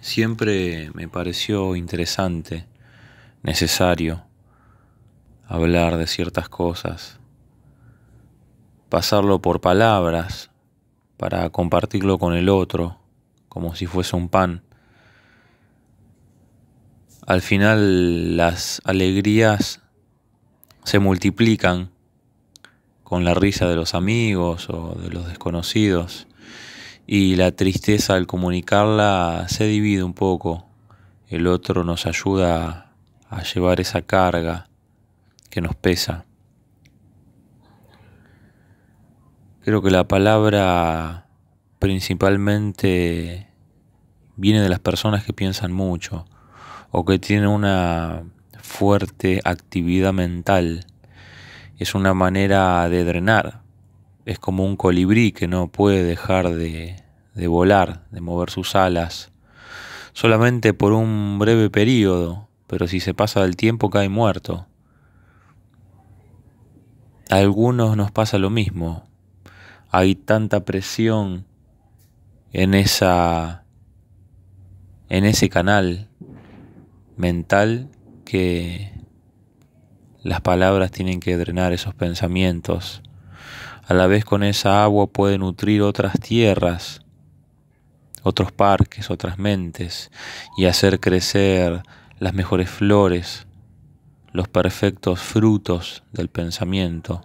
Siempre me pareció interesante, necesario, hablar de ciertas cosas, pasarlo por palabras para compartirlo con el otro, como si fuese un pan. Al final las alegrías se multiplican con la risa de los amigos o de los desconocidos y la tristeza al comunicarla se divide un poco. El otro nos ayuda a llevar esa carga que nos pesa. Creo que la palabra principalmente viene de las personas que piensan mucho o que tienen una fuerte actividad mental. Es una manera de drenar. Es como un colibrí que no puede dejar de, de volar, de mover sus alas, solamente por un breve periodo, pero si se pasa del tiempo cae muerto. A algunos nos pasa lo mismo. Hay tanta presión en esa en ese canal mental que las palabras tienen que drenar esos pensamientos. A la vez con esa agua puede nutrir otras tierras otros parques, otras mentes, y hacer crecer las mejores flores, los perfectos frutos del pensamiento.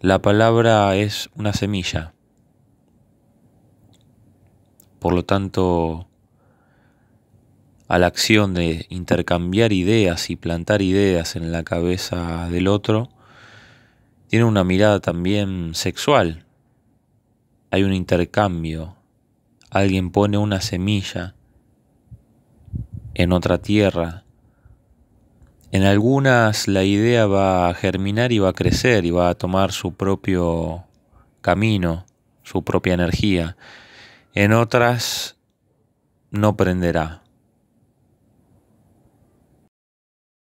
La palabra es una semilla. Por lo tanto, a la acción de intercambiar ideas y plantar ideas en la cabeza del otro, tiene una mirada también sexual, hay un intercambio, alguien pone una semilla en otra tierra. En algunas la idea va a germinar y va a crecer y va a tomar su propio camino, su propia energía. En otras no prenderá.